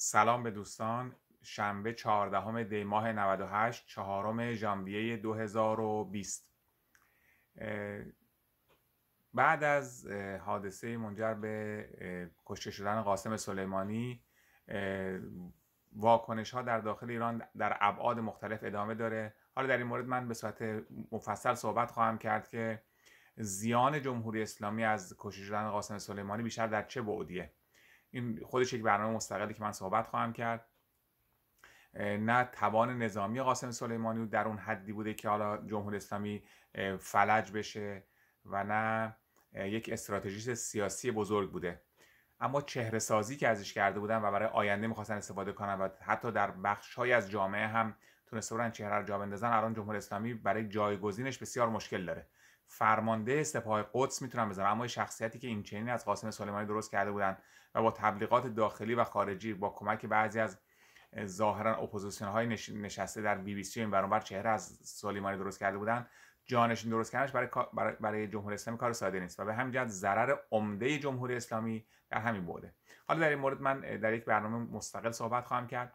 سلام به دوستان شنبه 14 دی ماه 98 چهارم ژانویه 2020 بعد از حادثه منجر به کشته شدن قاسم سلیمانی واکنش ها در داخل ایران در ابعاد مختلف ادامه داره حالا در این مورد من به صورت مفصل صحبت خواهم کرد که زیان جمهوری اسلامی از کشته شدن قاسم سلیمانی بیشتر در چه بعدیه این خودش یک برنامه مستقلی که من صحبت خواهم کرد نه توان نظامی قاسم سلیمانی در اون حدی بوده که حالا جمهوری اسلامی فلج بشه و نه یک استراتژیست سیاسی بزرگ بوده اما چهره سازی که ازش کرده بودن و برای آینده میخواستن استفاده کنن و حتی در بخش های از جامعه هم تونسته بودن چهره رو جا بندازن الان جمهوری اسلامی برای جایگزینش بسیار مشکل داره فرمانده سپاه قدس میتونم بزنم اما شخصیتی که این چنین از قاسم سلیمانی درست کرده بودن و با تبلیغات داخلی و خارجی با کمک بعضی از ظاهرا اپوزیسیون های نشسته در بی بی سی و این برانبر چهره از سلیمانی درست کرده بودن جانشین درست کردنش برای, برای جمهوری اسلامی کار ساده نیست و به همین جهت ضرر عمده جمهوری اسلامی در همین بوده حالا در این مورد من در یک برنامه مستقل صحبت خواهم کرد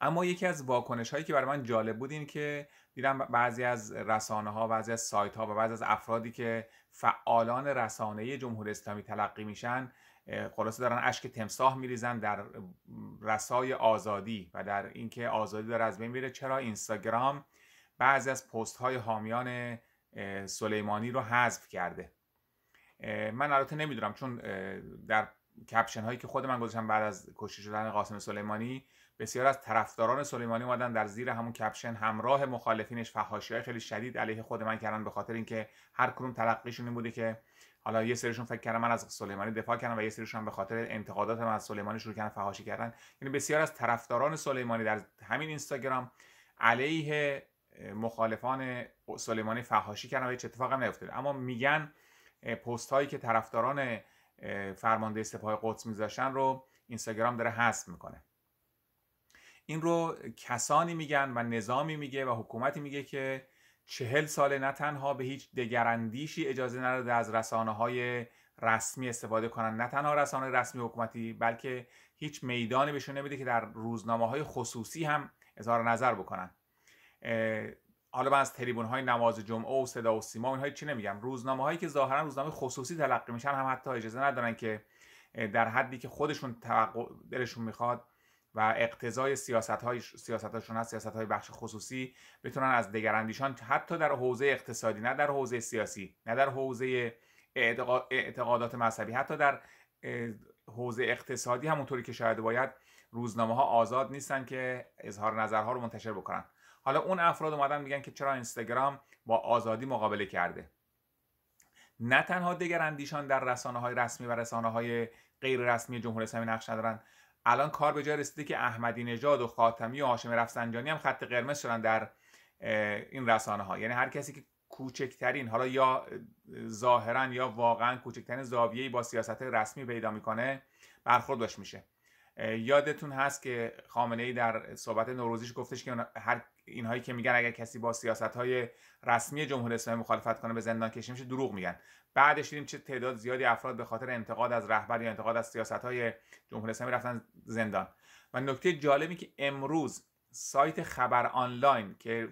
اما یکی از واکنش هایی که برای من جالب بود این که دیدم بعضی از رسانه ها بعضی از سایت ها و بعضی از افرادی که فعالان رسانه جمهوری اسلامی تلقی میشن خلاصه دارن اشک تمساه میریزن در رسای آزادی و در اینکه آزادی داره از بین میره چرا اینستاگرام بعضی از پست های حامیان سلیمانی رو حذف کرده من البته نمیدونم چون در کپشن هایی که خود من گذاشتم بعد از کشته شدن قاسم سلیمانی بسیار از طرفداران سلیمانی اومدن در زیر همون کپشن همراه مخالفینش فحاشی های خیلی شدید علیه خود من کردن به خاطر اینکه هر کدوم تلقیشون این بوده که حالا یه سریشون فکر کردن من از سلیمانی دفاع کردم و یه سریشون به خاطر انتقادات من از سلیمانی شروع کردن فحاشی کردن یعنی بسیار از طرفداران سلیمانی در همین اینستاگرام علیه مخالفان سلیمانی فحاشی کردن و هیچ اتفاقی نیفتاد اما میگن پست هایی که طرفداران فرمانده سپاه قدس میذاشن رو اینستاگرام داره حذف میکنه این رو کسانی میگن و نظامی میگه و حکومتی میگه که چهل ساله نه تنها به هیچ دگراندیشی اجازه نداده از رسانه های رسمی استفاده کنن نه تنها رسانه رسمی حکومتی بلکه هیچ میدانی بهشون نمیده که در روزنامه های خصوصی هم اظهار نظر بکنن حالا من از تریبون های نماز جمعه و صدا و سیما اینها چی نمیگم روزنامه هایی که ظاهرا روزنامه خصوصی تلقی میشن هم حتی اجازه ندارن که در حدی که خودشون دلشون میخواد و اقتضای سیاست های سیاستاشون هست سیاست های بخش خصوصی بتونن از دگراندیشان حتی در حوزه اقتصادی نه در حوزه سیاسی نه در حوزه اعتقادات مذهبی حتی در حوزه اقتصادی همونطوری که شاید باید روزنامه ها آزاد نیستن که اظهار نظرها رو منتشر بکنن حالا اون افراد اومدن میگن که چرا اینستاگرام با آزادی مقابله کرده نه تنها دگراندیشان در رسانه های رسمی و رسانه های غیر رسمی جمهوری اسلامی نقش ندارن الان کار به جای رسیده که احمدی نژاد و خاتمی و هاشم رفسنجانی هم خط قرمز شدن در این رسانه ها یعنی هر کسی که کوچکترین حالا یا ظاهرا یا واقعا کوچکترین زاویه‌ای با سیاست رسمی پیدا میکنه برخوردش میشه یادتون هست که خامنه ای در صحبت نوروزیش گفتش که هر اینهایی که میگن اگر کسی با سیاست های رسمی جمهوری اسلامی مخالفت کنه به زندان کشی میشه دروغ میگن بعدش دیدیم چه تعداد زیادی افراد به خاطر انتقاد از رهبر یا انتقاد از سیاست های جمهوری اسلامی رفتن زندان و نکته جالبی که امروز سایت خبر آنلاین که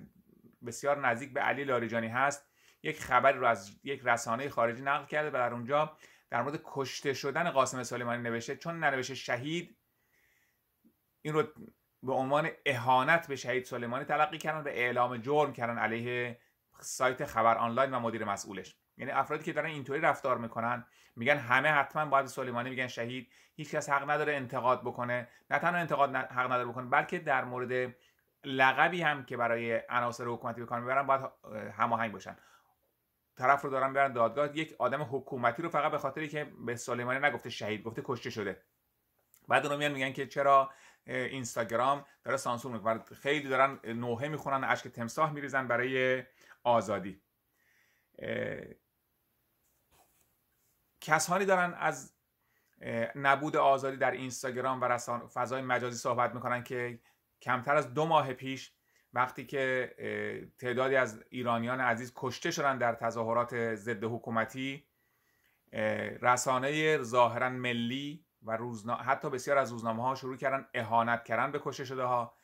بسیار نزدیک به علی لاریجانی هست یک خبری رو از یک رسانه خارجی نقل کرده و در اونجا در مورد کشته شدن قاسم سلیمانی نوشته چون ننوشته شهید این رو به عنوان اهانت به شهید سلیمانی تلقی کردن و اعلام جرم کردن علیه سایت خبر آنلاین و مدیر مسئولش یعنی افرادی که دارن اینطوری رفتار میکنن میگن همه حتما باید سلیمانی میگن شهید هیچکس حق نداره انتقاد بکنه نه تنها انتقاد حق نداره بکنه بلکه در مورد لقبی هم که برای عناصر حکومتی به میبرن باید هماهنگ باشن طرف رو دارن برن دادگاه یک آدم حکومتی رو فقط به خاطری که به سلیمانی نگفته شهید گفته کشته شده بعد میان میگن که چرا اینستاگرام داره سانسور میکنه خیلی دارن نوحه میخونن اشک تمساح میریزن برای آزادی کسانی دارن از نبود آزادی در اینستاگرام و فضای مجازی صحبت میکنن که کمتر از دو ماه پیش وقتی که تعدادی از ایرانیان عزیز کشته شدن در تظاهرات ضد حکومتی رسانه ظاهرا ملی و روزنا... حتی بسیار از روزنامه ها شروع کردن اهانت کردن به کشته شده ها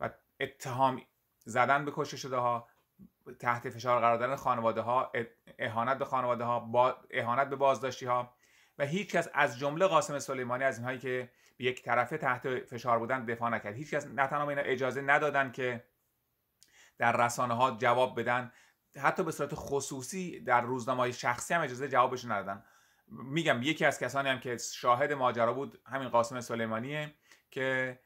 و اتهام زدن به کشته شده ها تحت فشار قرار دادن خانواده ها اهانت به خانواده ها با... اهانت به بازداشتی ها و هیچ کس از جمله قاسم سلیمانی از اینهایی که به یک طرفه تحت فشار بودن دفاع نکرد هیچ کس نه تنها اینا اجازه ندادن که در رسانه ها جواب بدن حتی به صورت خصوصی در روزنامه های شخصی هم اجازه جوابشون ندادن میگم یکی از کسانی هم که شاهد ماجرا بود همین قاسم سلیمانیه که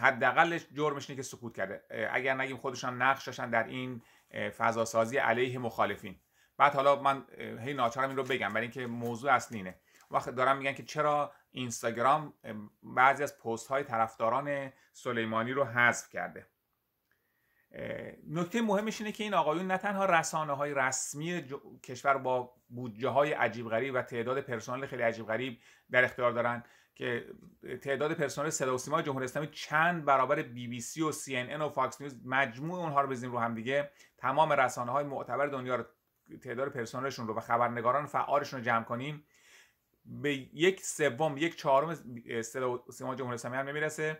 حداقل جرمش اینه که سکوت کرده اگر نگیم خودشان نقش داشتن در این فضاسازی علیه مخالفین بعد حالا من هی ناچارم این رو بگم برای اینکه موضوع اصلی اینه وقت دارم میگن که چرا اینستاگرام بعضی از پست های طرفداران سلیمانی رو حذف کرده نکته مهمش اینه که این آقایون نه تنها رسانه های رسمی کشور با بودجه های عجیب غریب و تعداد پرسنل خیلی عجیب غریب در اختیار دارن که تعداد پرسنل صدا و سیما جمهوری اسلامی چند برابر بی بی سی و سی این و فاکس نیوز مجموع اونها رو بزنیم رو هم دیگه تمام رسانه های معتبر دنیا رو تعداد پرسنلشون رو و خبرنگاران فعالشون رو جمع کنیم به یک سوم یک چهارم صدا و سیما جمهوری اسلامی هم نمیرسه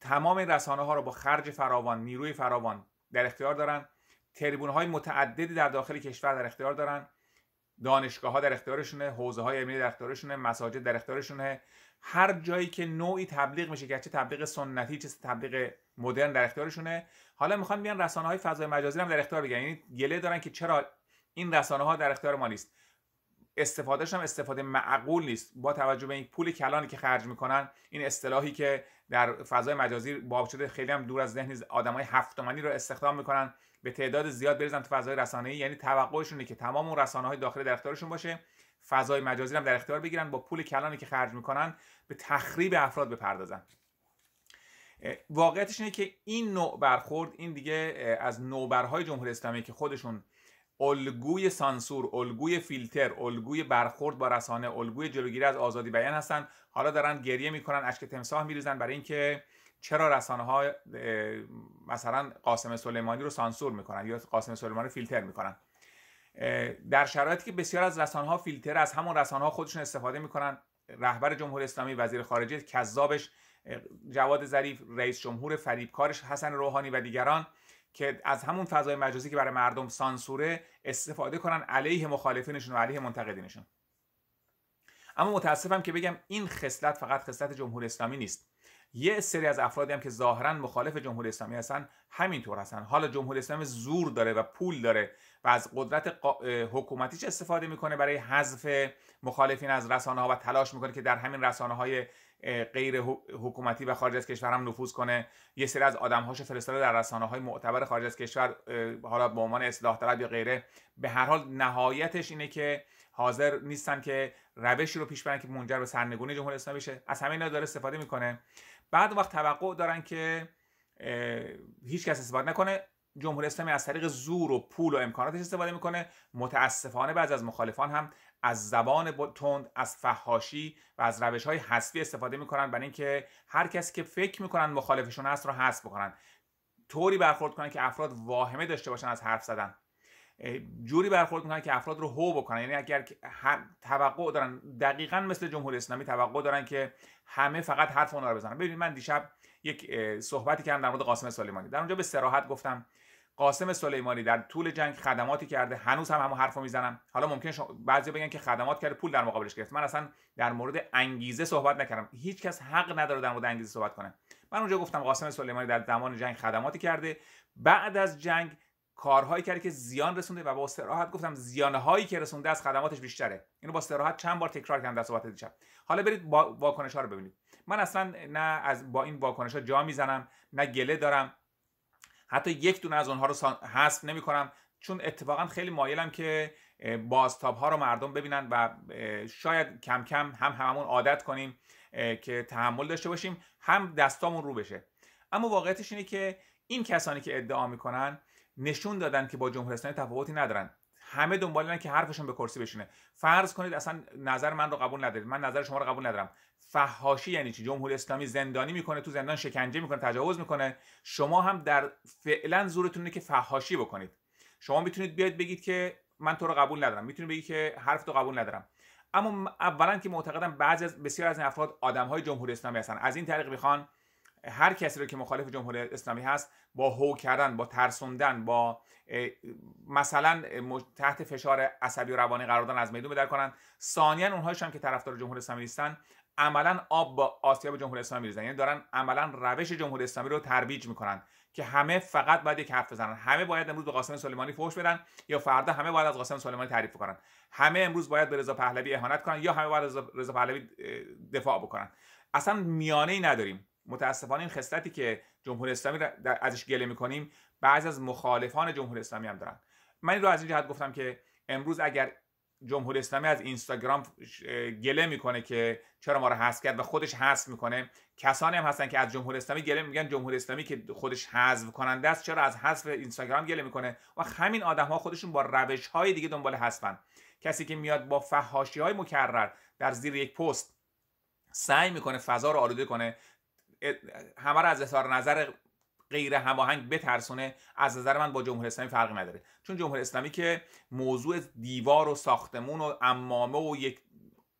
تمام رسانه ها رو با خرج فراوان نیروی فراوان در اختیار دارن تریبون های متعددی در داخل کشور در اختیار دارن دانشگاه ها در اختیارشونه حوزه های امنی در اختیارشونه مساجد در اختیارشونه هر جایی که نوعی تبلیغ میشه چه تبلیغ سنتی چه تبلیغ مدرن در اختیارشونه حالا میخوان بیان رسانه های فضای مجازی هم در اختیار بگیرن یعنی گله دارن که چرا این رسانه ها در اختیار ما نیست استفادهش هم استفاده معقول نیست با توجه به این پول کلانی که خرج میکنن این اصطلاحی که در فضای مجازی باب شده خیلی هم دور از ذهن آدمای هفتمانی رو استخدام میکنن به تعداد زیاد بریزن تو فضای رسانه‌ای یعنی توقعشونه که تمام اون های داخلی در اختیارشون باشه فضای مجازی هم در اختیار بگیرن با پول کلانی که خرج میکنن به تخریب افراد بپردازن واقعیتش اینه که این نوع برخورد این دیگه از نوبرهای جمهوری اسلامی که خودشون الگوی سانسور الگوی فیلتر الگوی برخورد با رسانه الگوی جلوگیری از آزادی بیان هستن حالا دارن گریه میکنن اشک تمساح میریزن برای اینکه چرا رسانه ها مثلا قاسم سلیمانی رو سانسور میکنن یا قاسم سلیمانی رو فیلتر میکنن در شرایطی که بسیار از رسانه ها فیلتر از همون رسانه ها خودشون استفاده میکنن رهبر جمهوری اسلامی وزیر خارجه کذابش جواد ظریف رئیس جمهور فریبکارش حسن روحانی و دیگران که از همون فضای مجازی که برای مردم سانسوره استفاده کنن علیه مخالفینشون و علیه منتقدینشون اما متاسفم که بگم این خصلت فقط خصلت جمهوری اسلامی نیست یه سری از افرادی هم که ظاهرا مخالف جمهوری اسلامی هستن همینطور هستن حالا جمهوری اسلامی زور داره و پول داره و از قدرت حکومتیش استفاده میکنه برای حذف مخالفین از رسانه ها و تلاش میکنه که در همین رسانه های غیر حکومتی و خارج از کشور هم نفوذ کنه یه سری از هاشو فرستاده در رسانه های معتبر خارج از کشور حالا به عنوان اصلاح طلب یا غیره به هر حال نهایتش اینه که حاضر نیستن که روشی رو پیش برن که منجر به سرنگونی جمهوری اسلامی بشه از همه اینا داره استفاده میکنه بعد وقت توقع دارن که هیچ کس استفاده نکنه جمهوری اسلامی از طریق زور و پول و امکاناتش استفاده میکنه متاسفانه بعضی از مخالفان هم از زبان تند از فحاشی و از روش های استفاده میکنن برای اینکه هر کسی که فکر میکنن مخالفشون هست رو حس بکنن طوری برخورد کنن که افراد واهمه داشته باشن از حرف زدن جوری برخورد میکنن که افراد رو هو بکنن یعنی اگر توقع دارن دقیقا مثل جمهوری اسلامی توقع دارن که همه فقط حرف اونا رو بزنن ببینید من دیشب یک صحبتی کردم در مورد قاسم سلیمانی در اونجا به سراحت گفتم قاسم سلیمانی در طول جنگ خدماتی کرده هنوز هم همون حرفو میزنم حالا ممکنه بعضی بگن که خدمات کرده پول در مقابلش گرفت من اصلا در مورد انگیزه صحبت نکردم هیچکس حق نداره در مورد انگیزه صحبت کنه من اونجا گفتم قاسم سلیمانی در زمان جنگ خدماتی کرده بعد از جنگ کارهایی کرده که زیان رسونده و با استراحت گفتم زیانهایی که رسونده از خدماتش بیشتره اینو با استراحت چند بار تکرار کردم در صحبت دیشب حالا برید با واکنش ها رو ببینید من اصلا نه از با این واکنش ها جا میزنم نه گله دارم حتی یک دونه از اونها رو حذف نمیکنم چون اتفاقا خیلی مایلم که بازتاب ها رو مردم ببینن و شاید کم کم هم هممون عادت کنیم که تحمل داشته باشیم هم دستامون رو بشه اما واقعیتش اینه که این کسانی که ادعا میکنن نشون دادن که با جمهوری اسلامی تفاوتی ندارن همه اینن که حرفشون به کرسی بشینه فرض کنید اصلا نظر من رو قبول ندارید من نظر شما رو قبول ندارم فحاشی یعنی چی جمهوری اسلامی زندانی میکنه تو زندان شکنجه میکنه تجاوز میکنه شما هم در فعلا زورتونه که فحاشی بکنید شما میتونید بیاید بگید که من تو رو قبول ندارم میتونید بگید که حرف تو قبول ندارم اما اولا که معتقدم بعضی از بسیار از این افراد آدمهای جمهوری اسلامی هستن از این طریق میخوان هر کسی رو که مخالف جمهوری اسلامی هست با هو کردن با ترسوندن با مثلا تحت فشار عصبی و روانی قرار دادن از میدون بدر کنن ثانیا اونهاش هم که طرفدار جمهوری اسلامی نیستن عملا آب با آسیاب جمهوری اسلامی میریزن یعنی دارن عملا روش جمهوری اسلامی رو ترویج میکنن که همه فقط باید یک حرف بزنن همه باید امروز به قاسم سلیمانی فوش بدن یا فردا همه باید از قاسم سلیمانی تعریف کنن همه امروز باید به رضا پهلوی اهانت کنن یا همه باید رضا پهلوی دفاع بکنن اصلا میانه ای نداریم متاسفانه این خصلتی که جمهوری اسلامی ازش گله میکنیم بعضی از مخالفان جمهوری اسلامی هم دارن من این رو از این جهت گفتم که امروز اگر جمهوری اسلامی از اینستاگرام گله میکنه که چرا ما رو حذف کرد و خودش حذف میکنه کسانی هم هستن که از جمهوری اسلامی گله میگن جمهوری اسلامی که خودش حذف کننده است چرا از حذف اینستاگرام گله میکنه و همین آدمها خودشون با روش های دیگه دنبال حذفن کسی که میاد با فحاشی های مکرر در زیر یک پست سعی میکنه فضا رو آلوده کنه همه رو از اظهار نظر غیر هماهنگ بترسونه از نظر من با جمهوری اسلامی فرقی نداره چون جمهوری اسلامی که موضوع دیوار و ساختمون و امامه و یک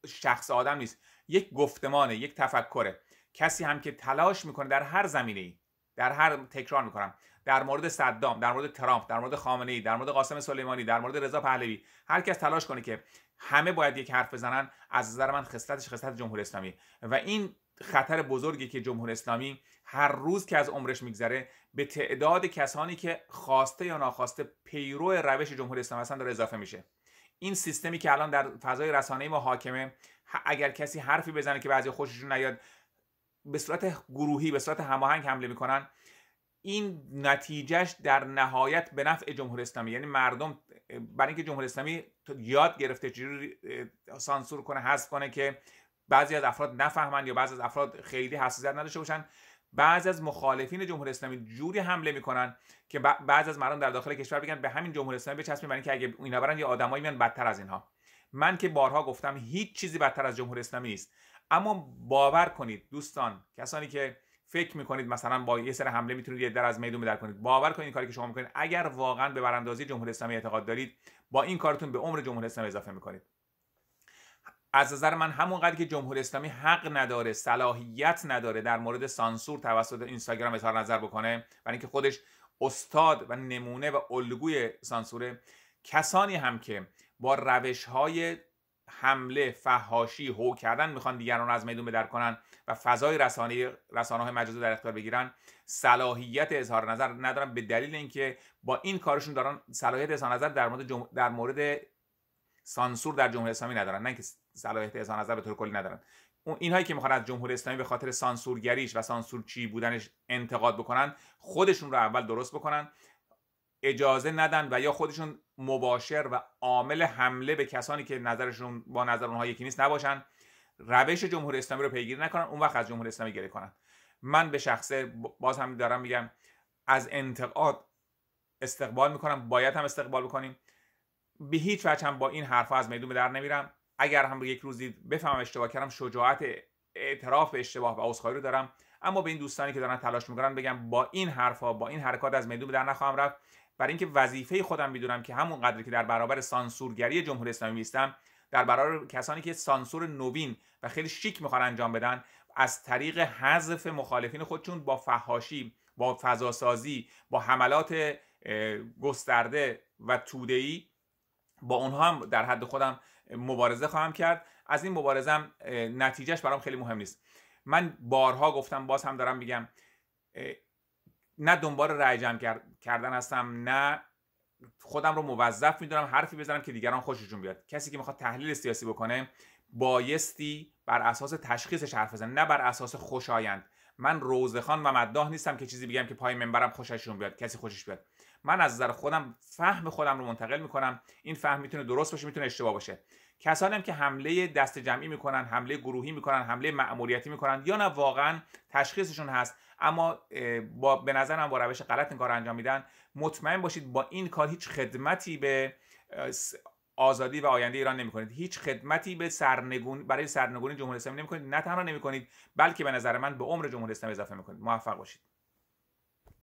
شخص آدم نیست یک گفتمانه یک تفکره کسی هم که تلاش میکنه در هر زمینه ای در هر تکرار میکنم در مورد صدام در مورد ترامپ در مورد خامنه ای در مورد قاسم سلیمانی در مورد رضا پهلوی هر کس تلاش کنه که همه باید یک حرف بزنن از نظر من خصلتش خصلت جمهوری اسلامی و این خطر بزرگی که جمهور اسلامی هر روز که از عمرش میگذره به تعداد کسانی که خواسته یا ناخواسته پیرو روش جمهوری اسلامی هستن داره اضافه میشه این سیستمی که الان در فضای رسانه ما حاکمه اگر کسی حرفی بزنه که بعضی خوششون نیاد به صورت گروهی به صورت هماهنگ حمله میکنن این نتیجهش در نهایت به نفع جمهوری اسلامی یعنی مردم برای اینکه جمهوری اسلامی یاد گرفته چجوری سانسور کنه حذف کنه که بعضی از افراد نفهمند یا بعضی از افراد خیلی حساسیت نداشته باشن بعضی از مخالفین جمهوری اسلامی جوری حمله میکنن که بعضی از مردم در داخل کشور بگن به همین جمهوری اسلامی بچسبیم برای اینکه اگه اینا برن یه آدمایی میان بدتر از اینها من که بارها گفتم هیچ چیزی بدتر از جمهوری اسلامی نیست اما باور کنید دوستان کسانی که فکر میکنید مثلا با یه سر حمله میتونید یه در از میدون کنید باور کنید کاری که شما میکنید اگر واقعا به براندازی جمهوری اسلامی اعتقاد دارید با این کارتون به عمر جمهوری اسلامی اضافه میکنید از نظر من همونقدر که جمهوری اسلامی حق نداره صلاحیت نداره در مورد سانسور توسط اینستاگرام اظهار نظر بکنه برای اینکه خودش استاد و نمونه و الگوی سانسوره کسانی هم که با روش های حمله فهاشی هو کردن میخوان دیگران رو از میدون بدر کنن و فضای رسانه رسانه های مجازی در اختیار بگیرن صلاحیت اظهار نظر ندارن به دلیل اینکه با این کارشون دارن صلاحیت اظهار نظر در مورد, در مورد سانسور در جمهوری اسلامی ندارن نه اینکه صلاحیت از نظر به طور کلی ندارن اون اینهایی که میخوان از جمهوری اسلامی به خاطر سانسورگریش و سانسورچی بودنش انتقاد بکنن خودشون رو اول درست بکنن اجازه ندن و یا خودشون مباشر و عامل حمله به کسانی که نظرشون با نظر اونها یکی نیست نباشن روش جمهوری اسلامی رو پیگیری نکنن اون وقت از جمهوری اسلامی گله کنن من به شخصه باز هم دارم میگم از انتقاد استقبال میکنم باید هم استقبال بکنیم به هیچ وجه هم با این حرفها از میدون به در نمیرم اگر هم یک روزی بفهمم اشتباه کردم شجاعت اعتراف به اشتباه و عذرخواهی رو دارم اما به این دوستانی که دارن تلاش میکنن بگم با این حرفها با این حرکات از میدون در نخواهم رفت برای اینکه وظیفه خودم میدونم که همون قدری که در برابر سانسورگری جمهوری اسلامی میستم در برابر کسانی که سانسور نوین و خیلی شیک میخوان انجام بدن از طریق حذف مخالفین خودشون با فهاشی با فضاسازی با حملات گسترده و توده‌ای با اونها هم در حد خودم مبارزه خواهم کرد از این مبارزه هم نتیجهش برام خیلی مهم نیست من بارها گفتم باز هم دارم میگم نه دنبال رأی جمع کردن هستم نه خودم رو موظف میدونم حرفی بزنم که دیگران خوششون بیاد کسی که میخواد تحلیل سیاسی بکنه بایستی بر اساس تشخیصش حرف بزنه نه بر اساس خوشایند من روزخان و مداح نیستم که چیزی بگم که پای منبرم خوششون بیاد کسی خوشش بیاد من از نظر خودم فهم خودم رو منتقل میکنم این فهم میتونه درست باشه میتونه اشتباه باشه کسانی هم که حمله دست جمعی میکنن حمله گروهی میکنن حمله مأموریتی میکنن یا نه واقعا تشخیصشون هست اما با به نظرم با روش غلط این کار انجام میدن مطمئن باشید با این کار هیچ خدمتی به آزادی و آینده ایران نمیکنید هیچ خدمتی به سرنگون برای سرنگونی جمهوری اسلامی نمیکنید نه تنها نمیکنید بلکه به نظر من به عمر جمهوری اسلامی اضافه میکنید موفق باشید